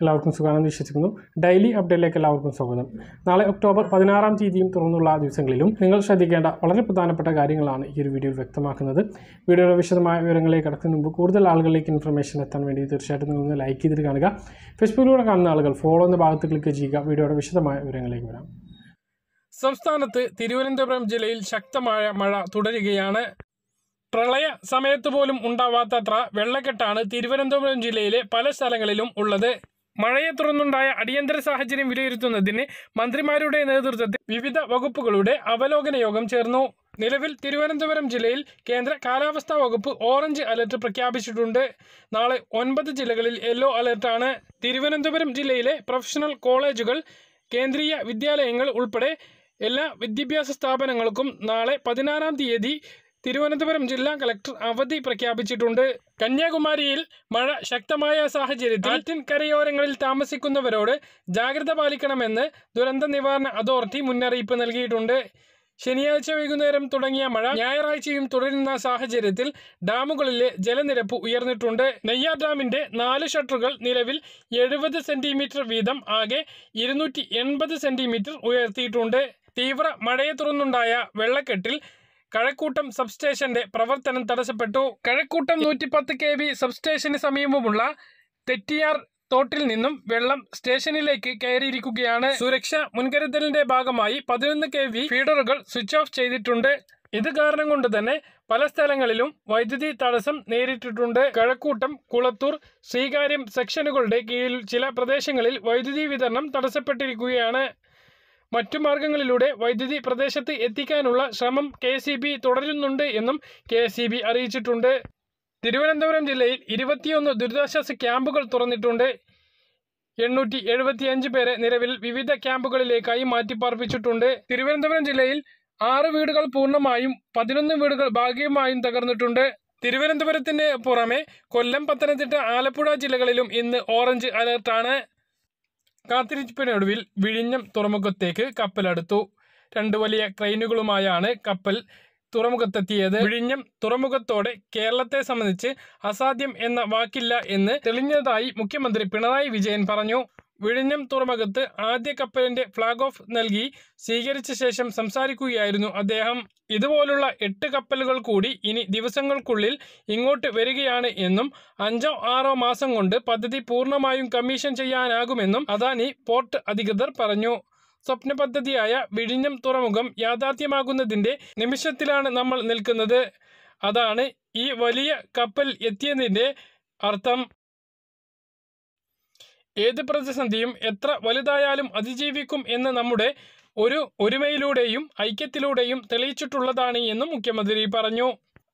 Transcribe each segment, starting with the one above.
എല്ലാവർക്കും സുഖമാണെന്ന് വിശ്വസിക്കുന്നു ഡെയിലി അപ്ഡേറ്റിലേക്ക് എല്ലാവർക്കും സ്വാഗതം നാളെ ഒക്ടോബർ പതിനാറാം തീയതിയും തുറന്നുള്ള ദിവസങ്ങളിലും നിങ്ങൾ ശ്രദ്ധിക്കേണ്ട വളരെ പ്രധാനപ്പെട്ട കാര്യങ്ങളാണ് ഈ ഒരു വീഡിയോയിൽ വ്യക്തമാക്കുന്നത് വീഡിയോയുടെ വിശദമായ വിവരങ്ങളെ കടക്കുന്ന മുമ്പ് കൂടുതൽ ആളുകളിലേക്ക് ഇൻഫർമേഷൻ എത്താൻ വേണ്ടി തീർച്ചയായിട്ടും ഒന്ന് ലൈക്ക് ചെയ്തിട്ട് കാണുക ഫേസ്ബുക്കിലൂടെ കാണുന്ന ആളുകൾ ഫോളോ എന്ന ഭാഗത്ത് ക്ലിക്ക് ചെയ്യുക വീഡിയോയുടെ വിശദമായ വിവരങ്ങളിലേക്ക് വരാം സംസ്ഥാനത്ത് തിരുവനന്തപുരം ജില്ലയിൽ ശക്തമായ മഴ തുടരുകയാണ് പ്രളയ സമയത്ത് പോലും ഉണ്ടാവാത്തത്ര വെള്ളക്കെട്ടാണ് തിരുവനന്തപുരം ജില്ലയിലെ പല സ്ഥലങ്ങളിലും ഉള്ളത് മഴയെ തുടർന്നുണ്ടായ അടിയന്തര സാഹചര്യം വിലയിരുത്തുന്നതിന് മന്ത്രിമാരുടെ നേതൃത്വത്തിൽ വിവിധ വകുപ്പുകളുടെ അവലോകന യോഗം ചേർന്നു നിലവിൽ തിരുവനന്തപുരം ജില്ലയിൽ കേന്ദ്ര കാലാവസ്ഥാ വകുപ്പ് ഓറഞ്ച് അലർട്ട് പ്രഖ്യാപിച്ചിട്ടുണ്ട് നാളെ ഒൻപത് ജില്ലകളിൽ യെല്ലോ അലർട്ടാണ് തിരുവനന്തപുരം ജില്ലയിലെ പ്രൊഫഷണൽ കോളേജുകൾ കേന്ദ്രീയ വിദ്യാലയങ്ങൾ ഉൾപ്പെടെ എല്ലാ വിദ്യാഭ്യാസ സ്ഥാപനങ്ങൾക്കും നാളെ പതിനാറാം തീയതി തിരുവനന്തപുരം ജില്ലാ കളക്ടർ അവധി പ്രഖ്യാപിച്ചിട്ടുണ്ട് കന്യാകുമാരിയിൽ മഴ ശക്തമായ സാഹചര്യത്തിൽ ആറ്റിൻ കരയോരങ്ങളിൽ താമസിക്കുന്നവരോട് ജാഗ്രത പാലിക്കണമെന്ന് ദുരന്ത നിവാരണ അതോറിറ്റി മുന്നറിയിപ്പ് നൽകിയിട്ടുണ്ട് ശനിയാഴ്ച വൈകുന്നേരം തുടങ്ങിയ മഴ ഞായറാഴ്ചയും തുടരുന്ന സാഹചര്യത്തിൽ ഡാമുകളിലെ ജലനിരപ്പ് ഉയർന്നിട്ടുണ്ട് നെയ്യാർ ഡാമിന്റെ നാല് ഷട്ടറുകൾ നിലവിൽ എഴുപത് സെന്റിമീറ്റർ വീതം ആകെ ഇരുന്നൂറ്റി സെന്റിമീറ്റർ ഉയർത്തിയിട്ടുണ്ട് തീവ്ര മഴയെ തുടർന്നുണ്ടായ വെള്ളക്കെട്ടിൽ കഴക്കൂട്ടം സബ്സ്റ്റേഷന്റെ പ്രവർത്തനം തടസ്സപ്പെട്ടു കഴക്കൂട്ടം നൂറ്റിപ്പത്ത് കെ വി സബ്സ്റ്റേഷന് സമീപമുള്ള തെറ്റിയാർ തോട്ടിൽ നിന്നും വെള്ളം സ്റ്റേഷനിലേക്ക് കയറിയിരിക്കുകയാണ് സുരക്ഷ മുൻകരുതലിന്റെ ഭാഗമായി പതിനൊന്ന് കെ വി ഫീഡറുകൾ സ്വിച്ച് ഓഫ് ചെയ്തിട്ടുണ്ട് ഇത് കാരണം കൊണ്ട് തന്നെ പല സ്ഥലങ്ങളിലും വൈദ്യുതി തടസ്സം നേരിട്ടിട്ടുണ്ട് കഴക്കൂട്ടം കുളത്തൂർ ശ്രീകാര്യം സെക്ഷനുകളുടെ കീഴിൽ ചില പ്രദേശങ്ങളിൽ വൈദ്യുതി വിതരണം തടസ്സപ്പെട്ടിരിക്കുകയാണ് മറ്റു മാർഗങ്ങളിലൂടെ വൈദ്യുതി പ്രദേശത്ത് എത്തിക്കാനുള്ള ശ്രമം കെ തുടരുന്നുണ്ട് എന്നും കെ അറിയിച്ചിട്ടുണ്ട് തിരുവനന്തപുരം ജില്ലയിൽ ഇരുപത്തിയൊന്ന് ദുരിതാശ്വാസ ക്യാമ്പുകൾ തുറന്നിട്ടുണ്ട് എണ്ണൂറ്റി എഴുപത്തിയഞ്ച് പേരെ നിലവിൽ വിവിധ ക്യാമ്പുകളിലേക്കായി മാറ്റിപ്പാർപ്പിച്ചിട്ടുണ്ട് തിരുവനന്തപുരം ജില്ലയിൽ ആറ് വീടുകൾ പൂർണ്ണമായും പതിനൊന്ന് വീടുകൾ ഭാഗികമായും തകർന്നിട്ടുണ്ട് തിരുവനന്തപുരത്തിന് പുറമെ കൊല്ലം പത്തനംതിട്ട ആലപ്പുഴ ജില്ലകളിലും ഇന്ന് ഓറഞ്ച് അലർട്ടാണ് കാത്തിരിപ്പിനൊടുവിൽ വിഴിഞ്ഞം തുറമുഖത്തേക്ക് കപ്പലെടുത്തു രണ്ട് വലിയ ക്രെയിനുകളുമായാണ് കപ്പൽ തുറമുഖത്തെത്തിയത് വിഴിഞ്ഞം തുറമുഖത്തോടെ കേരളത്തെ സംബന്ധിച്ച് അസാധ്യം എന്ന വാക്കില്ല എന്ന് തെളിഞ്ഞതായി മുഖ്യമന്ത്രി പിണറായി വിജയൻ പറഞ്ഞു വിഴിഞ്ഞം തുറമുഖത്ത് ആദ്യ കപ്പലിന്റെ ഫ്ളാഗ് ഓഫ് നൽകി സ്വീകരിച്ച ശേഷം സംസാരിക്കുകയായിരുന്നു അദ്ദേഹം ഇതുപോലുള്ള എട്ട് കപ്പലുകൾ കൂടി ഇനി ദിവസങ്ങൾക്കുള്ളിൽ ഇങ്ങോട്ട് വരികയാണ് എന്നും അഞ്ചോ ആറോ മാസം കൊണ്ട് പദ്ധതി പൂർണ്ണമായും കമ്മീഷൻ ചെയ്യാനാകുമെന്നും അദാനി പോർട്ട് അധികൃതർ പറഞ്ഞു സ്വപ്ന പദ്ധതിയായ വിഴിഞ്ഞം തുറമുഖം യാഥാർത്ഥ്യമാകുന്നതിന്റെ നിമിഷത്തിലാണ് നമ്മൾ നിൽക്കുന്നത് അതാണ് ഈ വലിയ കപ്പൽ എത്തിയതിന്റെ അർത്ഥം ഏത് പ്രതിസന്ധിയും എത്ര വലുതായാലും അതിജീവിക്കും എന്ന് നമ്മുടെ ഒരു ഒരുമയിലൂടെയും ഐക്യത്തിലൂടെയും തെളിയിച്ചിട്ടുള്ളതാണ് എന്നും മുഖ്യമന്ത്രി പറഞ്ഞു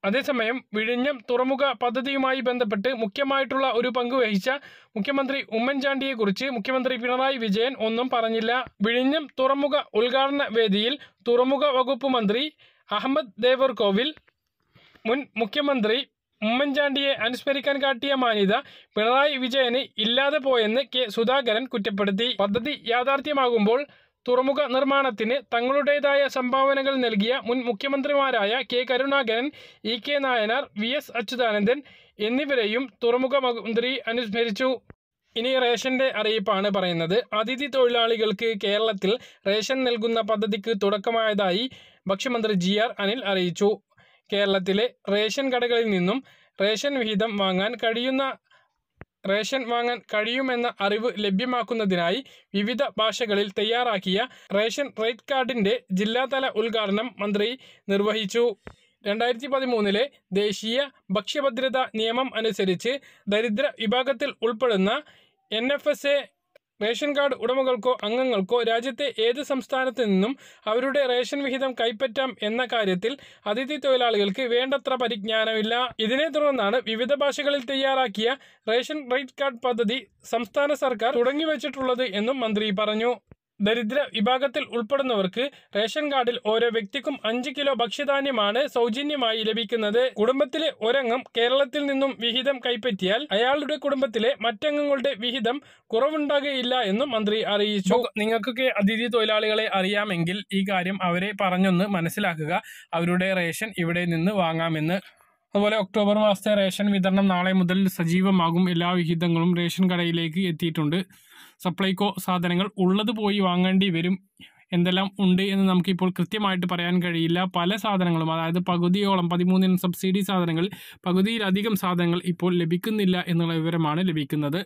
അതേസമയം വിഴിഞ്ഞം തുറമുഖ പദ്ധതിയുമായി ബന്ധപ്പെട്ട് മുഖ്യമായിട്ടുള്ള ഒരു പങ്ക് വഹിച്ച മുഖ്യമന്ത്രി ഉമ്മൻചാണ്ടിയെക്കുറിച്ച് മുഖ്യമന്ത്രി പിണറായി വിജയൻ ഒന്നും പറഞ്ഞില്ല വിഴിഞ്ഞം തുറമുഖ ഉദ്ഘാടന വേദിയിൽ തുറമുഖ വകുപ്പ് മന്ത്രി അഹമ്മദ് ദേവർകോവിൽ മുൻ മുഖ്യമന്ത്രി ഉമ്മൻചാണ്ടിയെ അനുസ്മരിക്കാൻ കാട്ടിയ മാന്യത പിണറായി വിജയന് ഇല്ലാതെ പോയെന്ന് കെ സുധാകരൻ കുറ്റപ്പെടുത്തി പദ്ധതി യാഥാർത്ഥ്യമാകുമ്പോൾ തുറമുഖ നിർമ്മാണത്തിന് തങ്ങളുടേതായ സംഭാവനകൾ നൽകിയ മുൻ മുഖ്യമന്ത്രിമാരായ K Karunakaran E K Nayanar V S Achuthanandan എന്നിവരെയും തുറമുഖ മന്ത്രി അനുസ്മരിച്ചു ഇനി റേഷന്റെ അറിയിപ്പാണ് പറയുന്നത് അതിഥി തൊഴിലാളികൾക്ക് കേരളത്തിൽ റേഷൻ നൽകുന്ന പദ്ധതിക്ക് തുടക്കമായതായി ഭക്ഷ്യമന്ത്രി ജി ആർ അനിൽ അറിയിച്ചു കേരളത്തിലെ റേഷൻ കടകളിൽ നിന്നും റേഷൻ വിഹിതം വാങ്ങാൻ കഴിയുന്ന റേഷൻ വാങ്ങാൻ കഴിയുമെന്ന അറിവ് ലഭ്യമാക്കുന്നതിനായി വിവിധ ഭാഷകളിൽ തയ്യാറാക്കിയ റേഷൻ റേറ്റ് കാർഡിൻ്റെ ജില്ലാതല ഉദ്ഘാടനം മന്ത്രി നിർവഹിച്ചു രണ്ടായിരത്തി പതിമൂന്നിലെ ദേശീയ ഭക്ഷ്യഭദ്രതാ നിയമം അനുസരിച്ച് ദരിദ്ര വിഭാഗത്തിൽ ഉൾപ്പെടുന്ന N F S A ration card ഉടമകൾക്കോ അംഗങ്ങൾക്കോ രാജ്യത്തെ ഏത് സംസ്ഥാനത്ത് നിന്നും അവരുടെ റേഷൻ വിഹിതം കൈപ്പറ്റാം എന്ന കാര്യത്തിൽ അതിഥി തൊഴിലാളികൾക്ക് വേണ്ടത്ര പരിജ്ഞാനമില്ല ഇതിനെ തുടർന്നാണ് വിവിധ ഭാഷകളിൽ തയ്യാറാക്കിയ റേഷൻ റേറ്റ് കാർഡ് പദ്ധതി സംസ്ഥാന സർക്കാർ തുടങ്ങിവച്ചിട്ടുള്ളത് എന്നും മന്ത്രി പറഞ്ഞു ദരിദ്ര വിഭാഗത്തിൽ ഉൾപ്പെടുന്നവർക്ക് റേഷൻ കാർഡിൽ ഓരോ വ്യക്തിക്കും അഞ്ച് കിലോ ഭക്ഷ്യധാന്യമാണ് സൗജന്യമായി ലഭിക്കുന്നത് കുടുംബത്തിലെ ഒരംഗം കേരളത്തിൽ നിന്നും വിഹിതം കൈപ്പറ്റിയാൽ അയാളുടെ കുടുംബത്തിലെ മറ്റംഗങ്ങളുടെ വിഹിതം കുറവുണ്ടാകുകയില്ല എന്നും മന്ത്രി അറിയിച്ചു നിങ്ങൾക്കൊക്കെ അതിഥി തൊഴിലാളികളെ അറിയാമെങ്കിൽ ഈ കാര്യം അവരെ പറഞ്ഞൊന്ന് മനസ്സിലാക്കുക അവരുടെ റേഷൻ ഇവിടെ നിന്ന് വാങ്ങാമെന്ന് അതുപോലെ ഒക്ടോബർ മാസത്തെ റേഷൻ വിതരണം നാളെ മുതൽ സജീവമാകും എല്ലാ വിഹിതങ്ങളും റേഷൻ കടയിലേക്ക് എത്തിയിട്ടുണ്ട് സപ്ലൈകോ സാധനങ്ങൾ ഉള്ളത് പോയി വാങ്ങേണ്ടി വരും എന്തെല്ലാം ഉണ്ട് എന്ന് നമുക്കിപ്പോൾ കൃത്യമായിട്ട് പറയാൻ കഴിയില്ല പല സാധനങ്ങളും അതായത് പകുതിയോളം പതിമൂന്നിനും സബ്സിഡി സാധനങ്ങൾ പകുതിയിലധികം സാധനങ്ങൾ ഇപ്പോൾ ലഭിക്കുന്നില്ല എന്നുള്ള വിവരമാണ് ലഭിക്കുന്നത്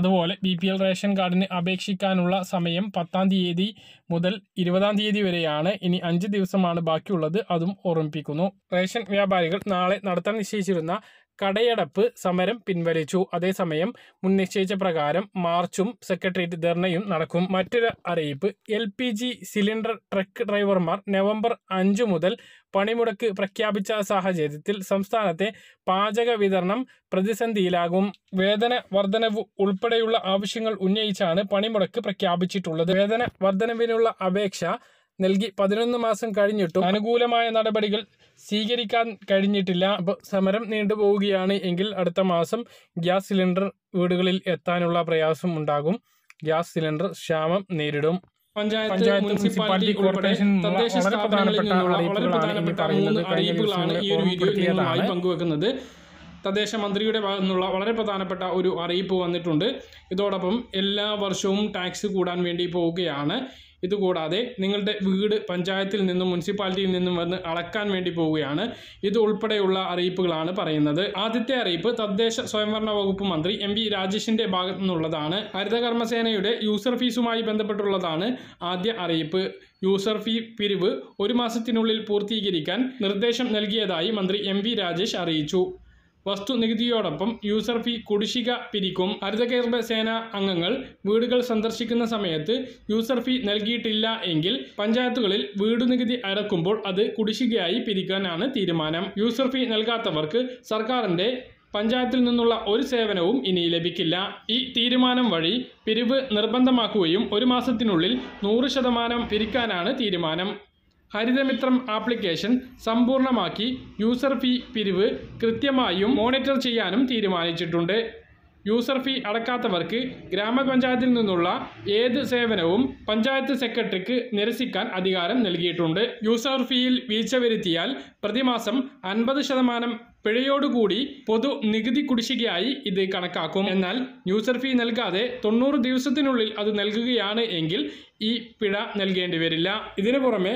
അതുപോലെ ബി പി എൽ റേഷൻ കാർഡിന് അപേക്ഷിക്കാനുള്ള സമയം പത്താം തീയതി മുതൽ ഇരുപതാം തീയതി വരെയാണ് ഇനി അഞ്ച് ദിവസമാണ് ബാക്കിയുള്ളത് അതും ഓർമ്മിപ്പിക്കുന്നു റേഷൻ വ്യാപാരികൾ നാളെ നടത്താൻ നിശ്ചയിച്ചിരുന്ന കടയടപ്പ് സമരം പിൻവലിച്ചു അതേസമയം മുൻ നിശ്ചയിച്ച പ്രകാരം മാർച്ചും സെക്രട്ടേറിയറ്റ് ധർണയും നടക്കും മറ്റൊരു അറിയിപ്പ് L P G cylinder truck ഡ്രൈവർമാർ നവംബർ അഞ്ചു മുതൽ പണിമുടക്ക് പ്രഖ്യാപിച്ച സാഹചര്യത്തിൽ സംസ്ഥാനത്തെ പാചക വിതരണം പ്രതിസന്ധിയിലാകും വേതന വർധനവ് ഉൾപ്പെടെയുള്ള ആവശ്യങ്ങൾ ഉന്നയിച്ചാണ് പണിമുടക്ക് പ്രഖ്യാപിച്ചിട്ടുള്ളത് വേതന വർധനവിനുള്ള അപേക്ഷ നൽകി പതിനൊന്ന് മാസം കഴിഞ്ഞിട്ടും അനുകൂലമായ നടപടികൾ സ്വീകരിക്കാൻ കഴിഞ്ഞിട്ടില്ല അപ്പോൾ സമരം നീണ്ടുപോവുകയാണ് എങ്കിൽ അടുത്ത മാസം ഗ്യാസ് സിലിണ്ടർ വീടുകളിൽ എത്താനുള്ള പ്രയാസം ഉണ്ടാകും ഗ്യാസ് സിലിണ്ടർ ക്ഷാമം നേരിടും പഞ്ചായത്ത് മുനിസിപ്പാലിറ്റി കോർപ്പറേഷൻ തദ്ദേശ വളരെ പ്രധാനപ്പെട്ട മൂന്ന് അറിയിപ്പുകളാണ് ഈ ഒരു വീഡിയോയിൽ പങ്കുവെക്കുന്നത് തദ്ദേശ മന്ത്രിയുടെ നിന്നുള്ള വളരെ പ്രധാനപ്പെട്ട ഒരു അറിയിപ്പ് വന്നിട്ടുണ്ട് ഇതോടൊപ്പം എല്ലാ വർഷവും ടാക്സ് കൂടാൻ വേണ്ടി പോവുകയാണ് ഇതുകൂടാതെ നിങ്ങളുടെ വീട് പഞ്ചായത്തിൽ നിന്നും മുനിസിപ്പാലിറ്റിയിൽ നിന്നും വന്ന് അളക്കാൻ വേണ്ടി പോവുകയാണ് ഇത് ഉൾപ്പെടെയുള്ള അറിയിപ്പുകളാണ് പറയുന്നത് ആദ്യത്തെ അറിയിപ്പ് തദ്ദേശ സ്വയംഭരണ വകുപ്പ് മന്ത്രി എം വി രാജേഷിന്റെ ഭാഗത്തു നിന്നുള്ളതാണ് ഹരിതകർമ്മസേനയുടെ യൂസർ ഫീസുമായി ബന്ധപ്പെട്ടുള്ളതാണ് ആദ്യ അറിയിപ്പ് യൂസർ ഫീ പിരിവ് ഒരു മാസത്തിനുള്ളിൽ പൂർത്തീകരിക്കാൻ നിർദ്ദേശം നൽകിയതായി മന്ത്രി എം രാജേഷ് അറിയിച്ചു വസ്തു നികുതിയോടൊപ്പം യൂസർ ഫീ കുടിശ്ശിക പിരിക്കും ഹരിത കേരള സേന അംഗങ്ങൾ വീടുകൾ സന്ദർശിക്കുന്ന സമയത്ത് യൂസർ ഫീ നൽകിയിട്ടില്ല എങ്കിൽ പഞ്ചായത്തുകളിൽ വീട് നികുതി അടക്കുമ്പോൾ അത് കുടിശ്ശികയായി പിരിക്കാനാണ് തീരുമാനം യൂസർ ഫീ നൽകാത്തവർക്ക് സർക്കാരിൻ്റെ പഞ്ചായത്തിൽ നിന്നുള്ള ഒരു സേവനവും ഇനി ലഭിക്കില്ല ഈ തീരുമാനം വഴി പിരിവ് നിർബന്ധമാക്കുകയും ഒരു മാസത്തിനുള്ളിൽ നൂറ് ശതമാനം പിരിക്കാനാണ് തീരുമാനം ഹരിതമിത്രം ആപ്ലിക്കേഷൻ സമ്പൂർണമാക്കി യൂസർ ഫീ പിരിവ് കൃത്യമായും മോണിറ്റർ ചെയ്യാനും തീരുമാനിച്ചിട്ടുണ്ട് യൂസർ ഫീ അടക്കാത്തവർക്ക് ഗ്രാമപഞ്ചായത്തിൽ നിന്നുള്ള ഏത് സേവനവും പഞ്ചായത്ത് സെക്രട്ടറിക്ക് നിരസിക്കാൻ അധികാരം നൽകിയിട്ടുണ്ട് യൂസർ ഫീയിൽ വീഴ്ച വരുത്തിയാൽ പ്രതിമാസം അൻപത് ശതമാനം പിഴയോടുകൂടി പൊതു നികുതി കുടിശ്ശികയായി ഇത് കണക്കാക്കും എന്നാൽ യൂസർ ഫീ നൽകാതെ തൊണ്ണൂറ് ദിവസത്തിനുള്ളിൽ അത് നൽകുകയാണ് എങ്കിൽ ഈ പിഴ നൽകേണ്ടി വരില്ല ഇതിനു പുറമെ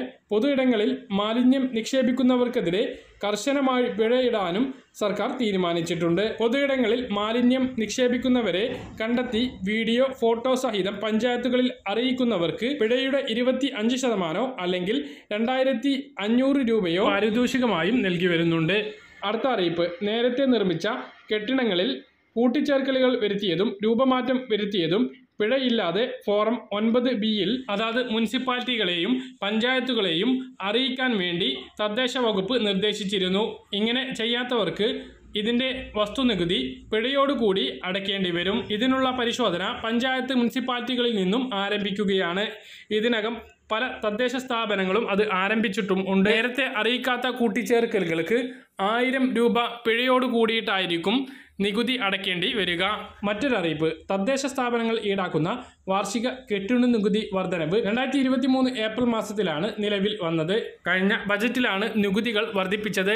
ഇടങ്ങളിൽ മാലിന്യം നിക്ഷേപിക്കുന്നവർക്കെതിരെ കർശനമായി പിഴയിടാനും സർക്കാർ തീരുമാനിച്ചിട്ടുണ്ട് പൊതു ഇടങ്ങളിൽ മാലിന്യം നിക്ഷേപിക്കുന്നവരെ കണ്ടെത്തി വീഡിയോ ഫോട്ടോ സഹിതം പഞ്ചായത്തുകളിൽ അറിയിക്കുന്നവർക്ക് പിഴയുടെ ഇരുപത്തി അഞ്ച് ശതമാനോ അല്ലെങ്കിൽ രണ്ടായിരത്തി അഞ്ഞൂറ് രൂപയോ പാരിതോഷികമായും നൽകി വരുന്നുണ്ട് അടുത്ത അറിയിപ്പ് നേരത്തെ നിർമ്മിച്ച കെട്ടിടങ്ങളിൽ കൂട്ടിച്ചേർക്കലുകൾ വരുത്തിയതും രൂപമാറ്റം വരുത്തിയതും പിഴയില്ലാതെ ഫോറം ഒൻപത് ബിയിൽ അതായത് മുനിസിപ്പാലിറ്റികളെയും പഞ്ചായത്തുകളെയും അറിയിക്കാൻ വേണ്ടി തദ്ദേശ വകുപ്പ് നിർദ്ദേശിച്ചിരുന്നു ഇങ്ങനെ ചെയ്യാത്തവർക്ക് ഇതിൻ്റെ വസ്തുനികുതി പിഴയോടുകൂടി അടയ്ക്കേണ്ടി വരും ഇതിനുള്ള പരിശോധന പഞ്ചായത്ത് മുനിസിപ്പാലിറ്റികളിൽ നിന്നും ആരംഭിക്കുകയാണ് ഇതിനകം പല തദ്ദേശ സ്ഥാപനങ്ങളും അത് ആരംഭിച്ചിട്ടും ഉണ്ട് നേരത്തെ അറിയിക്കാത്ത കൂട്ടിച്ചേർക്കലുകൾക്ക് ആയിരം രൂപ പിഴയോട് കൂടിയിട്ടായിരിക്കും നികുതി അടയ്ക്കേണ്ടി വരിക മറ്റൊരറിയിപ്പ് തദ്ദേശ സ്ഥാപനങ്ങൾ ഈടാക്കുന്ന വാർഷിക കെട്ടിണ നികുതി വർധനവ് രണ്ടായിരത്തി ഇരുപത്തി മൂന്ന് ഏപ്രിൽ മാസത്തിലാണ് നിലവിൽ വന്നത് കഴിഞ്ഞ ബജറ്റിലാണ് നികുതികൾ വർദ്ധിപ്പിച്ചത്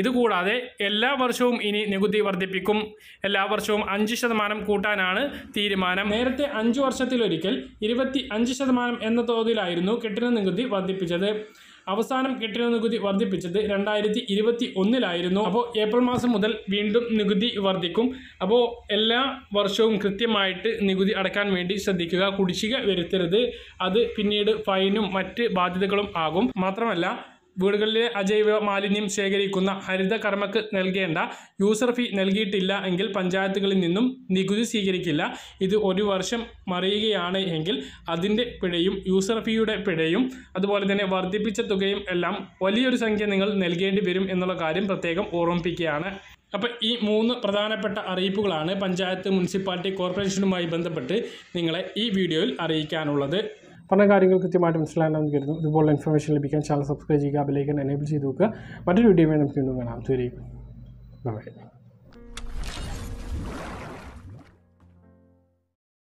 ഇതുകൂടാതെ എല്ലാ വർഷവും ഇനി നികുതി വർദ്ധിപ്പിക്കും എല്ലാ വർഷവും അഞ്ച് ശതമാനം കൂട്ടാനാണ് തീരുമാനം നേരത്തെ അഞ്ച് വർഷത്തിലൊരിക്കൽ ഇരുപത്തി അഞ്ച് ശതമാനം എന്ന തോതിലായിരുന്നു കെട്ടിട നികുതി വർദ്ധിപ്പിച്ചത് അവസാനം കെട്ടിട നികുതി വർദ്ധിപ്പിച്ചത് രണ്ടായിരത്തി ഇരുപത്തി ഒന്നിലായിരുന്നു അപ്പോൾ ഏപ്രിൽ മാസം മുതൽ വീണ്ടും നികുതി വർദ്ധിക്കും അപ്പോൾ എല്ലാ വർഷവും കൃത്യമായിട്ട് നികുതി അടക്കാൻ വേണ്ടി ശ്രദ്ധിക്കുക കുടിശ്ശിക വരുത്തരുത് അത് പിന്നീട് ഫൈനും മറ്റ് ബാധ്യതകളും ആകും മാത്രമല്ല വീടുകളിലെ അജൈവ മാലിന്യം ശേഖരിക്കുന്ന ഹരിത കർമ്മക്ക് നൽകേണ്ട യൂസർ ഫീ നൽകിയിട്ടില്ല എങ്കിൽ പഞ്ചായത്തുകളിൽ നിന്നും നികുതി സ്വീകരിക്കില്ല ഇത് ഒരു വർഷം മറിയുകയാണ് എങ്കിൽ അതിൻ്റെ പിഴയും യൂസർ ഫീയുടെ പിഴയും അതുപോലെ തന്നെ വർദ്ധിപ്പിച്ച തുകയും എല്ലാം വലിയൊരു സംഖ്യ നിങ്ങൾ നൽകേണ്ടി വരും എന്നുള്ള കാര്യം പ്രത്യേകം ഓർമ്മിപ്പിക്കുകയാണ് അപ്പോൾ ഈ മൂന്ന് പ്രധാനപ്പെട്ട അറിയിപ്പുകളാണ് പഞ്ചായത്ത് മുനിസിപ്പാലിറ്റി കോർപ്പറേഷനുമായി ബന്ധപ്പെട്ട് നിങ്ങളെ ഈ വീഡിയോയിൽ അറിയിക്കാനുള്ളത് പറഞ്ഞ കാര്യങ്ങൾ കൃത്യമായിട്ട് മനസ്സിലാകണമെന്ന് കരുതുന്നു ഇതുപോലെ ഇൻഫർമേഷൻ ലഭിക്കാൻ ചാനൽ സബ്സ്ക്രൈബ് ചെയ്യുക ബെലൈക്കൻ എനേബിൾ ചെയ്ത് നോക്കുക മറ്റൊരു വീഡിയോ നമുക്ക് വീണ്ടും കാണാം ശരി